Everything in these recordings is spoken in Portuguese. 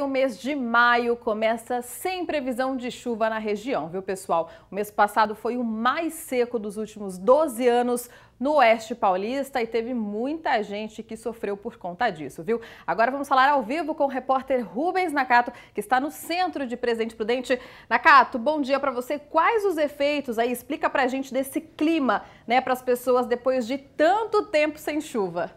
o mês de maio começa sem previsão de chuva na região, viu pessoal? O mês passado foi o mais seco dos últimos 12 anos no Oeste Paulista e teve muita gente que sofreu por conta disso, viu? Agora vamos falar ao vivo com o repórter Rubens Nakato, que está no centro de Presente Prudente. Nakato, bom dia para você. Quais os efeitos aí? Explica pra gente desse clima, né, para as pessoas depois de tanto tempo sem chuva.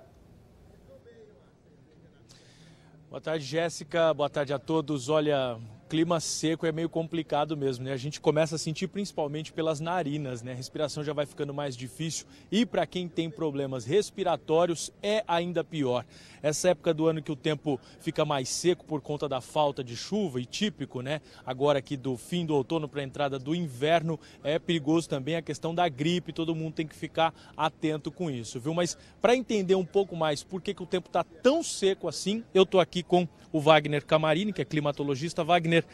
Boa tarde, Jéssica. Boa tarde a todos. Olha, clima seco é meio complicado mesmo, né? A gente começa a sentir principalmente pelas narinas, né? A respiração já vai ficando mais difícil e para quem tem problemas respiratórios é ainda pior. Essa época do ano que o tempo fica mais seco por conta da falta de chuva e típico, né? Agora aqui do fim do outono para a entrada do inverno é perigoso também a questão da gripe, todo mundo tem que ficar atento com isso, viu? Mas para entender um pouco mais por que, que o tempo está tão seco assim, eu tô aqui com o Wagner Camarini, que é climatologista. Wagner Wagner,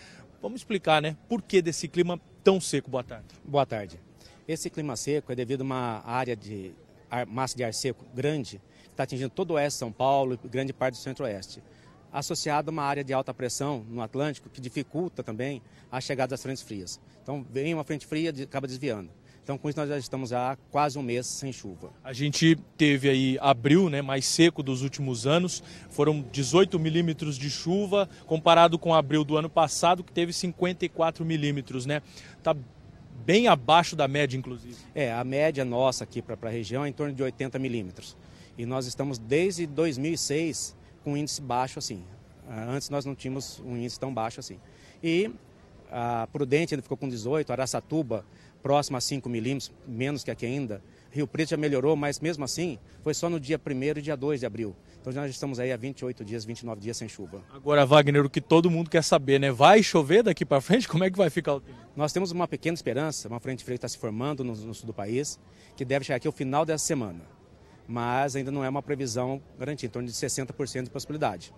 vamos explicar, né? Por que desse clima tão seco? Boa tarde. Boa tarde. Esse clima seco é devido a uma área de ar, massa de ar seco grande, que está atingindo todo o oeste de São Paulo e grande parte do centro-oeste. Associado a uma área de alta pressão no Atlântico, que dificulta também a chegada das frentes frias. Então, vem uma frente fria e acaba desviando. Então, com isso, nós já estamos há quase um mês sem chuva. A gente teve aí abril, né, mais seco dos últimos anos, foram 18 milímetros de chuva, comparado com abril do ano passado, que teve 54 milímetros, né? Tá bem abaixo da média, inclusive. É, a média nossa aqui para a região é em torno de 80 milímetros. E nós estamos desde 2006 com índice baixo assim. Ah, antes nós não tínhamos um índice tão baixo assim. E a Prudente ainda ficou com 18, Araçatuba próxima a 5 milímetros, menos que aqui ainda. Rio Preto já melhorou, mas mesmo assim foi só no dia 1 e dia 2 de abril. Então já estamos aí há 28 dias, 29 dias sem chuva. Agora, Wagner, o que todo mundo quer saber, né? Vai chover daqui para frente? Como é que vai ficar o tempo? Nós temos uma pequena esperança, uma frente fria está se formando no, no sul do país, que deve chegar aqui ao final dessa semana. Mas ainda não é uma previsão garantida, em torno de 60% de possibilidade.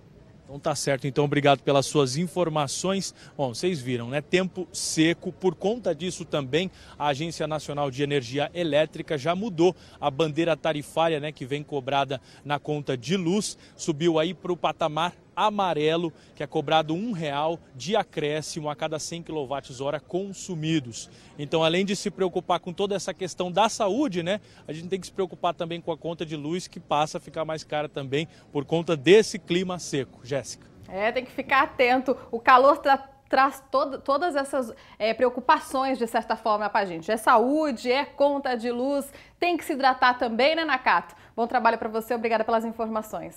Então tá certo, então obrigado pelas suas informações. Bom, vocês viram, né? Tempo seco. Por conta disso também, a Agência Nacional de Energia Elétrica já mudou a bandeira tarifária, né, que vem cobrada na conta de luz, subiu aí para o patamar amarelo, que é cobrado um real de acréscimo a cada 100 kWh consumidos. Então, além de se preocupar com toda essa questão da saúde, né, a gente tem que se preocupar também com a conta de luz que passa a ficar mais cara também por conta desse clima seco. Jéssica. É, tem que ficar atento. O calor está traz todo, todas essas é, preocupações, de certa forma, para a gente. É saúde, é conta de luz, tem que se hidratar também, né, Nakato? Bom trabalho para você, obrigada pelas informações.